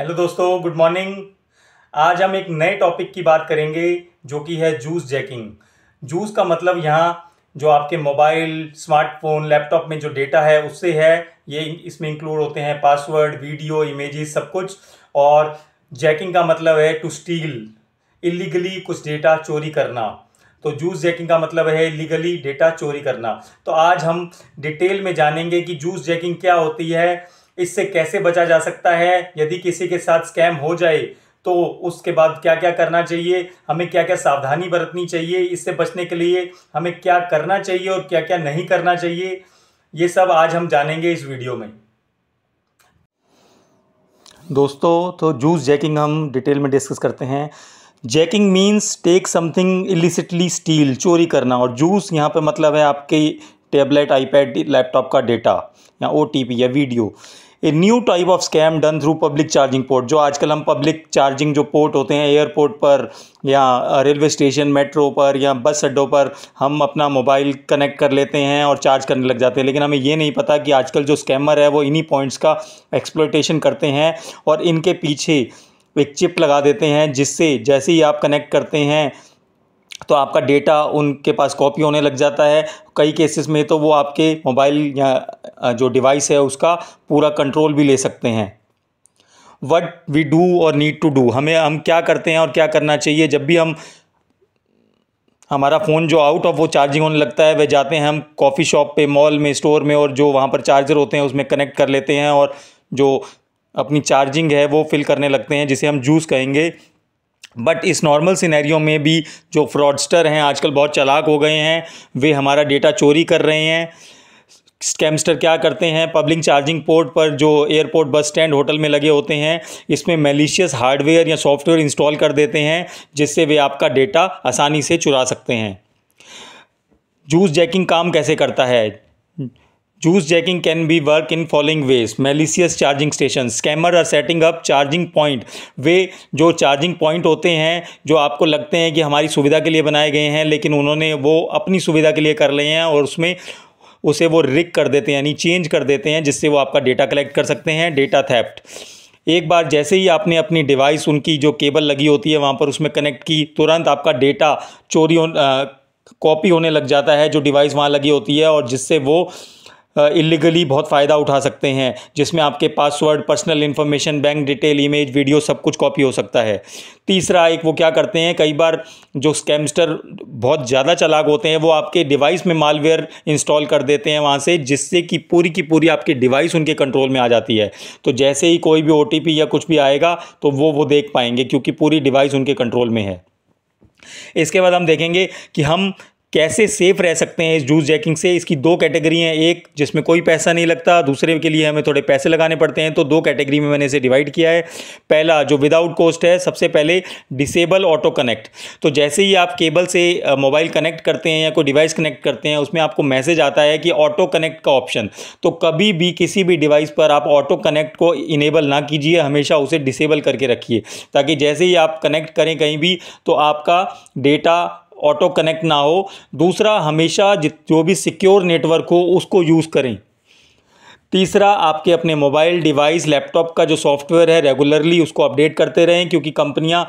hello दोस्तों good morning आज हम एक नए टॉपिक की बात करेंगे जो कि है जूस जैकिंग जूस का मतलब यहाँ जो आपके मोबाइल स्मार्टफोन लैपटॉप में जो डेटा है उससे है ये इसमें इंक्लूड होते हैं पासवर्ड वीडियो इमेजेस सब कुछ और जैकिंग का मतलब है टू स्टील इलीगली कुछ डेटा चोरी करना तो जूस जैकिंग का मतलब है लीगली डेटा चोरी करना तो आज हम डिटेल में जानेंगे कि जूस जैकिंग क्या होती है इससे कैसे बचा जा सकता है यदि किसी के साथ स्कैम हो जाए तो उसके बाद क्या क्या करना चाहिए हमें क्या क्या सावधानी बरतनी चाहिए इससे बचने के लिए हमें क्या करना चाहिए और क्या क्या नहीं करना चाहिए ये सब आज हम जानेंगे इस वीडियो में दोस्तों तो जूस जैकिंग हम डिटेल में डिस्कस करते हैं jacking means take something illicitly steal चोरी करना और जूस यहाँ पे मतलब है आपके टेबलेट आईपैड लैपटॉप का डेटा या ओ या video a new type of scam done through public charging port जो आजकल हम पब्लिक चार्जिंग जो पोर्ट होते हैं एयरपोर्ट पर या रेलवे स्टेशन मेट्रो पर या बस अड्डों पर हम अपना मोबाइल कनेक्ट कर लेते हैं और चार्ज करने लग जाते हैं लेकिन हमें ये नहीं पता कि आजकल जो स्कैमर है वो इन्हीं पॉइंट्स का एक्सप्लोटेशन करते हैं और इनके पीछे एक चिप लगा देते हैं जिससे जैसे ही आप कनेक्ट करते हैं तो आपका डेटा उनके पास कॉपी होने लग जाता है कई केसेस में तो वो आपके मोबाइल या जो डिवाइस है उसका पूरा कंट्रोल भी ले सकते हैं वट वी डू और नीड टू डू हमें हम क्या करते हैं और क्या करना चाहिए जब भी हम हमारा फ़ोन जो आउट ऑफ वो चार्जिंग होने लगता है वह जाते हैं हम कॉफ़ी शॉप पे मॉल में स्टोर में और जो वहाँ पर चार्जर होते हैं उसमें कनेक्ट कर लेते हैं और जो अपनी चार्जिंग है वो फिल करने लगते हैं जिसे हम जूस कहेंगे बट इस नॉर्मल सिनेरियो में भी जो फ्रॉडस्टर हैं आजकल बहुत चालाक हो गए हैं वे हमारा डेटा चोरी कर रहे हैं स्कैमस्टर क्या करते हैं पब्लिक चार्जिंग पोर्ट पर जो एयरपोर्ट बस स्टैंड होटल में लगे होते हैं इसमें मेलिशियस हार्डवेयर या सॉफ्टवेयर इंस्टॉल कर देते हैं जिससे वे आपका डेटा आसानी से चुरा सकते हैं जूस जैकिंग काम कैसे करता है juice jacking can be work in following ways malicious charging station scammer are setting up charging point वे जो चार्जिंग पॉइंट होते हैं जो आपको लगते हैं कि हमारी सुविधा के लिए बनाए गए हैं लेकिन उन्होंने वो अपनी सुविधा के लिए कर लिए हैं और उसमें उसे वो रिक कर देते हैं यानी चेंज कर देते हैं जिससे वो आपका डेटा कलेक्ट कर सकते हैं डेटा थैप्ट एक बार जैसे ही आपने अपनी डिवाइस उनकी जो केबल लगी होती है वहाँ पर उसमें कनेक्ट की तुरंत आपका डेटा चोरी हो कॉपी होने लग जाता है जो डिवाइस वहाँ लगी होती है और जिससे वो इलीगली बहुत फ़ायदा उठा सकते हैं जिसमें आपके password personal information bank detail image video सब कुछ कॉपी हो सकता है तीसरा एक वो क्या करते हैं कई बार जो स्कैमस्टर बहुत ज़्यादा चलाक होते हैं वो आपके डिवाइस में मालवेयर इंस्टॉल कर देते हैं वहाँ से जिससे कि पूरी की पूरी आपकी डिवाइस उनके कंट्रोल में आ जाती है तो जैसे ही कोई भी ओ या कुछ भी आएगा तो वो वो देख पाएंगे क्योंकि पूरी डिवाइस उनके कंट्रोल में है इसके बाद हम देखेंगे कि हम कैसे सेफ रह सकते हैं इस जूस जैकिंग से इसकी दो कैटेगरी हैं एक जिसमें कोई पैसा नहीं लगता दूसरे के लिए हमें थोड़े पैसे लगाने पड़ते हैं तो दो कैटेगरी में मैंने इसे डिवाइड किया है पहला जो विदाउट कॉस्ट है सबसे पहले डिसेबल ऑटो कनेक्ट तो जैसे ही आप केबल से मोबाइल कनेक्ट करते हैं या कोई डिवाइस कनेक्ट करते हैं उसमें आपको मैसेज आता है कि ऑटो कनेक्ट का ऑप्शन तो कभी भी किसी भी डिवाइस पर आप ऑटो कनेक्ट को इनेबल ना कीजिए हमेशा उसे डिसेबल करके रखिए ताकि जैसे ही आप कनेक्ट करें कहीं भी तो आपका डेटा ऑटो कनेक्ट ना हो दूसरा हमेशा जो भी सिक्योर नेटवर्क हो उसको यूज़ करें तीसरा आपके अपने मोबाइल डिवाइस लैपटॉप का जो सॉफ्टवेयर है रेगुलरली उसको अपडेट करते रहें क्योंकि कंपनियां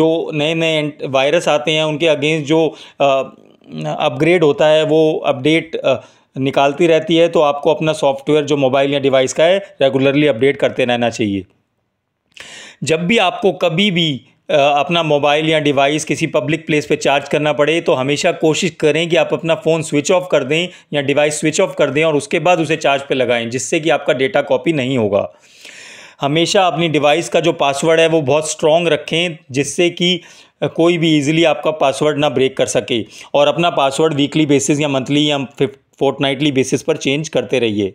जो नए नए वायरस आते हैं उनके अगेंस्ट जो अपग्रेड होता है वो अपडेट निकालती रहती है तो आपको अपना सॉफ्टवेयर जो मोबाइल या डिवाइस का है रेगुलरली अपडेट करते रहना चाहिए जब भी आपको कभी भी अपना मोबाइल या डिवाइस किसी पब्लिक प्लेस पे चार्ज करना पड़े तो हमेशा कोशिश करें कि आप अपना फ़ोन स्विच ऑफ कर दें या डिवाइस स्विच ऑफ कर दें और उसके बाद उसे चार्ज पे लगाएं जिससे कि आपका डेटा कॉपी नहीं होगा हमेशा अपनी डिवाइस का जो पासवर्ड है वो बहुत स्ट्रॉन्ग रखें जिससे कि कोई भी ईजिली आपका पासवर्ड ना ब्रेक कर सके और अपना पासवर्ड वीकली बेसिस या मंथली या फोर्टनाइटली बेसिस पर चेंज करते रहिए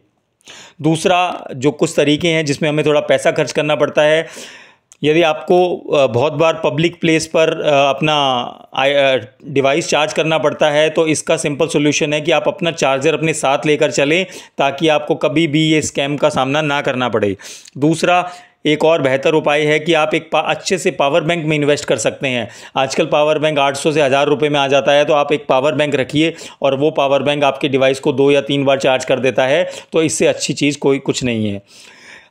दूसरा जो कुछ तरीके हैं जिसमें हमें थोड़ा पैसा खर्च करना पड़ता है यदि आपको बहुत बार पब्लिक प्लेस पर अपना डिवाइस चार्ज करना पड़ता है तो इसका सिंपल सोल्यूशन है कि आप अपना चार्जर अपने साथ लेकर चलें ताकि आपको कभी भी ये स्कैम का सामना ना करना पड़े दूसरा एक और बेहतर उपाय है कि आप एक अच्छे से पावर बैंक में इन्वेस्ट कर सकते हैं आजकल पावर बैंक 800 से हज़ार रुपये में आ जाता है तो आप एक पावर बैंक रखिए और वो पावर बैंक आपके डिवाइस को दो या तीन बार चार्ज कर देता है तो इससे अच्छी चीज़ कोई कुछ नहीं है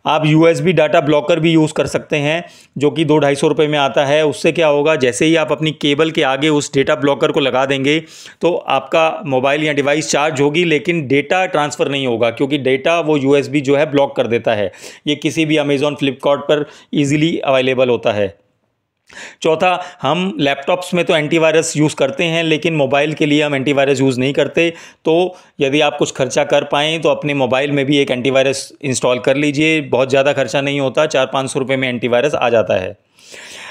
आप यू डाटा ब्लॉकर भी यूज़ कर सकते हैं जो कि दो ढाई सौ रुपये में आता है उससे क्या होगा जैसे ही आप अपनी केबल के आगे उस डेटा ब्लॉकर को लगा देंगे तो आपका मोबाइल या डिवाइस चार्ज होगी लेकिन डेटा ट्रांसफ़र नहीं होगा क्योंकि डेटा वो यू जो है ब्लॉक कर देता है ये किसी भी अमेज़ॉन फ्लिपकार्ट पर ईजिली अवेलेबल होता है चौथा हम लैपटॉप्स में तो एंटीवायरस यूज़ करते हैं लेकिन मोबाइल के लिए हम एंटीवायरस यूज़ नहीं करते तो यदि आप कुछ खर्चा कर पाएँ तो अपने मोबाइल में भी एक एंटीवायरस इंस्टॉल कर लीजिए बहुत ज़्यादा खर्चा नहीं होता चार पाँच सौ रुपये में एंटीवायरस आ जाता है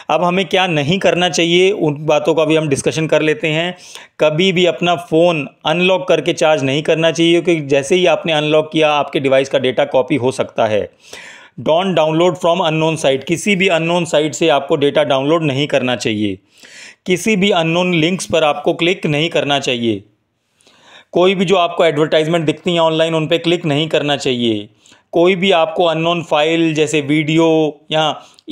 अब हमें क्या नहीं करना चाहिए उन बातों का भी हम डिस्कशन कर लेते हैं कभी भी अपना फ़ोन अनलॉक करके चार्ज नहीं करना चाहिए क्योंकि जैसे ही आपने अनलॉक किया आपके डिवाइस का डेटा कॉपी हो सकता है don't download from unknown site किसी भी अननोन साइट से आपको डेटा डाउनलोड नहीं करना चाहिए किसी भी अननोन लिंक्स पर आपको क्लिक नहीं करना चाहिए कोई भी जो आपको एडवर्टाइजमेंट दिखती है ऑनलाइन उन पर क्लिक नहीं करना चाहिए कोई भी आपको अननोन फाइल जैसे वीडियो या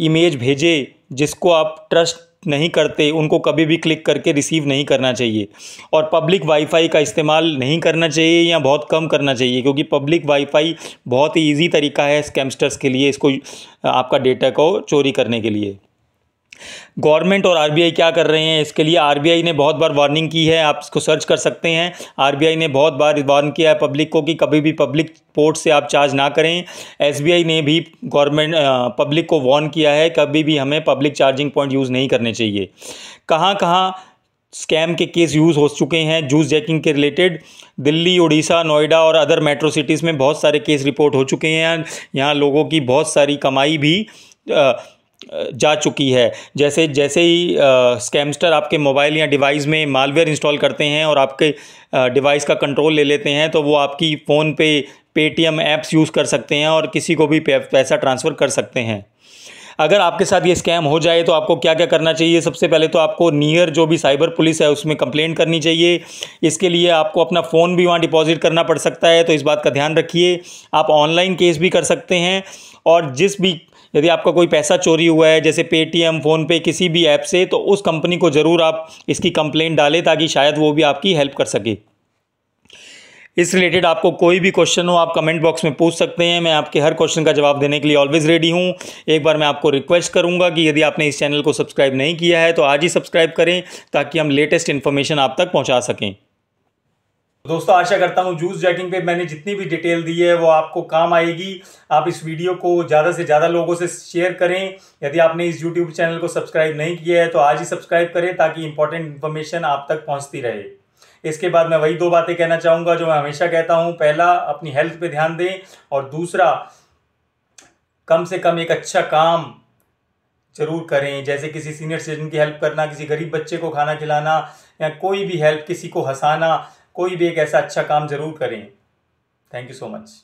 इमेज भेजे जिसको आप ट्रस्ट नहीं करते उनको कभी भी क्लिक करके रिसीव नहीं करना चाहिए और पब्लिक वाईफाई का इस्तेमाल नहीं करना चाहिए या बहुत कम करना चाहिए क्योंकि पब्लिक वाईफाई बहुत ही ईजी तरीका है स्कैमस्टर्स के लिए इसको आपका डेटा को चोरी करने के लिए गवर्नमेंट और आरबीआई क्या कर रहे हैं इसके लिए आरबीआई ने बहुत बार वार्निंग की है आप इसको सर्च कर सकते हैं आरबीआई ने बहुत बार वार्न किया है पब्लिक को कि कभी भी पब्लिक पोर्ट से आप चार्ज ना करें एसबीआई ने भी गवर्नमेंट पब्लिक को वार्न किया है कभी भी हमें पब्लिक चार्जिंग पॉइंट यूज़ नहीं करने चाहिए कहाँ कहाँ स्कैम के केस यूज़ हो चुके हैं जूस जैकिंग के रिलेटेड दिल्ली उड़ीसा नोएडा और अदर मेट्रो सिटीज़ में बहुत सारे केस रिपोर्ट हो चुके हैं यहाँ लोगों की बहुत सारी कमाई भी आ, जा चुकी है जैसे जैसे ही स्कैमस्टर आपके मोबाइल या डिवाइस में मालवेयर इंस्टॉल करते हैं और आपके डिवाइस का कंट्रोल ले लेते हैं तो वो आपकी फ़ोन पे पेटीएम ऐप्स यूज़ कर सकते हैं और किसी को भी पैसा ट्रांसफ़र कर सकते हैं अगर आपके साथ ये स्कैम हो जाए तो आपको क्या क्या करना चाहिए सबसे पहले तो आपको नियर जो भी साइबर पुलिस है उसमें कंप्लेंट करनी चाहिए इसके लिए आपको अपना फ़ोन भी वहाँ डिपॉजिट करना पड़ सकता है तो इस बात का ध्यान रखिए आप ऑनलाइन केस भी कर सकते हैं और जिस भी यदि आपका कोई पैसा चोरी हुआ है जैसे पेटीएम फ़ोनपे किसी भी ऐप से तो उस कंपनी को ज़रूर आप इसकी कंप्लेन डालें ताकि शायद वो भी आपकी हेल्प कर सके इस रिलेटेड आपको कोई भी क्वेश्चन हो आप कमेंट बॉक्स में पूछ सकते हैं मैं आपके हर क्वेश्चन का जवाब देने के लिए ऑलवेज रेडी हूँ एक बार मैं आपको रिक्वेस्ट करूँगा कि यदि आपने इस चैनल को सब्सक्राइब नहीं किया है तो आज ही सब्सक्राइब करें ताकि हम लेटेस्ट इन्फॉर्मेशन आप तक पहुँचा सकें दोस्तों आशा करता हूँ जूस जैकिंग पे मैंने जितनी भी डिटेल दी है वो आपको काम आएगी आप इस वीडियो को ज़्यादा से ज़्यादा लोगों से शेयर करें यदि आपने इस यूट्यूब चैनल को सब्सक्राइब नहीं किया है तो आज ही सब्सक्राइब करें ताकि इंपॉर्टेंट इन्फॉर्मेशन आप तक पहुँचती रहे इसके बाद मैं वही दो बातें कहना चाहूँगा जो मैं हमेशा कहता हूँ पहला अपनी हेल्थ पर ध्यान दें और दूसरा कम से कम एक अच्छा काम जरूर करें जैसे किसी सीनियर सिटीजन की हेल्प करना किसी गरीब बच्चे को खाना खिलाना या कोई भी हेल्प किसी को हंसाना कोई भी एक ऐसा अच्छा काम ज़रूर करें थैंक यू सो मच